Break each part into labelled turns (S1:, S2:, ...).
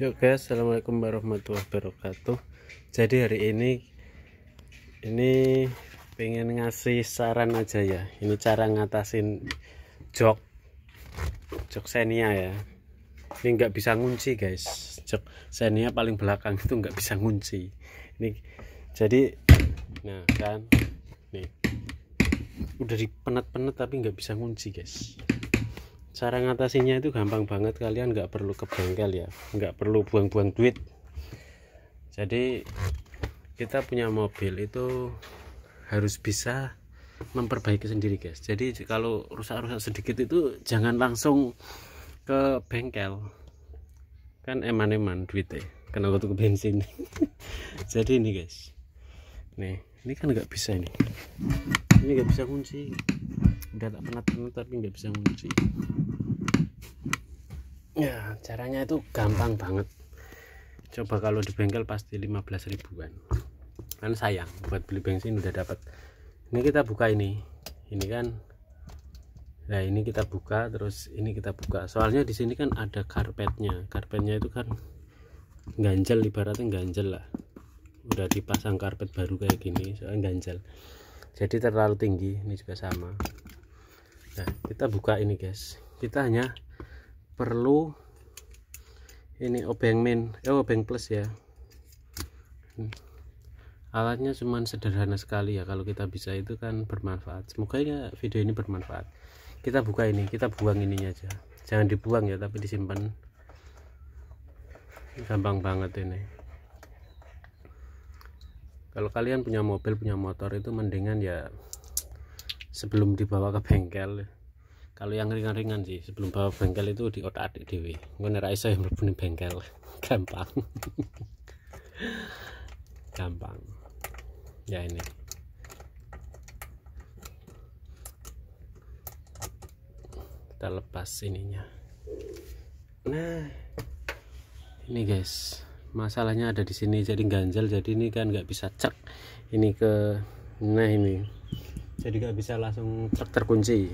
S1: Yuk guys, assalamualaikum warahmatullahi wabarakatuh. Jadi hari ini ini pengen ngasih saran aja ya. Ini cara ngatasin jok jok senia ya. Ini nggak bisa ngunci guys. Jok senia paling belakang itu nggak bisa ngunci. Ini jadi, nah kan, nih udah dipenet-penet tapi nggak bisa ngunci guys cara ngatasinya itu gampang banget kalian nggak perlu ke bengkel ya nggak perlu buang-buang duit jadi kita punya mobil itu harus bisa memperbaiki sendiri guys jadi kalau rusak-rusak sedikit itu jangan langsung ke bengkel kan eman-eman duitnya karena waktu ke bensin jadi ini guys nih ini kan nggak bisa ini ini nggak bisa kunci udah tak pernah temen tapi nggak bisa ngunci ya caranya itu gampang banget coba kalau di bengkel pasti 15 ribuan kan sayang buat beli bensin udah dapat ini kita buka ini ini kan nah ini kita buka terus ini kita buka soalnya di sini kan ada karpetnya karpetnya itu kan ganjel ibaratnya ganjel lah udah dipasang karpet baru kayak gini soalnya ganjel jadi terlalu tinggi ini juga sama nah, kita buka ini guys kita hanya perlu ini obeng min eh obeng plus ya hmm. alatnya cuman sederhana sekali ya kalau kita bisa itu kan bermanfaat semoga ya video ini bermanfaat kita buka ini kita buang ininya aja jangan dibuang ya tapi disimpan gampang banget ini kalau kalian punya mobil punya motor itu mendingan ya sebelum dibawa ke bengkel kalau yang ringan-ringan sih sebelum bawa bengkel itu di otak adik dewi gue ngerasa yang berbunyi bengkel gampang gampang ya ini kita lepas ininya nah ini guys masalahnya ada di sini jadi ganjel jadi ini kan nggak bisa cek ini ke nah ini jadi nggak bisa langsung truk terkunci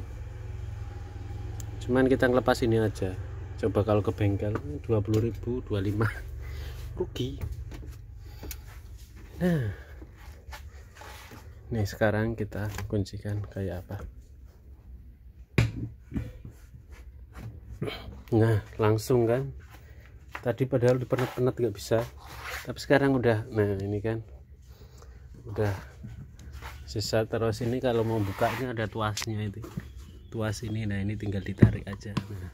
S1: cuman kita ngelepas ini aja coba kalau ke bengkel 20.000 25 rugi nah nih sekarang kita kuncikan kayak apa nah langsung kan tadi padahal udah penet-penet nggak bisa tapi sekarang udah nah ini kan udah sisa terus ini kalau mau bukanya ada tuasnya itu tuas ini nah ini tinggal ditarik aja nah,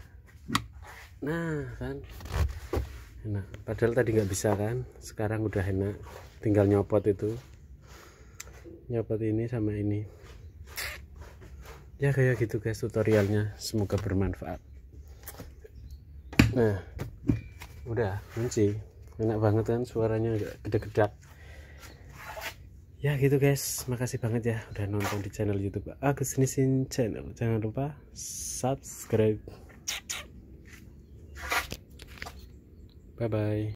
S1: nah kan enak padahal tadi nggak bisa kan sekarang udah enak tinggal nyopot itu nyopot ini sama ini ya kayak gitu guys tutorialnya semoga bermanfaat nah udah kunci enak banget kan suaranya gede-gedak ya gitu guys makasih banget ya udah nonton di channel youtube Agus sin channel jangan lupa subscribe bye bye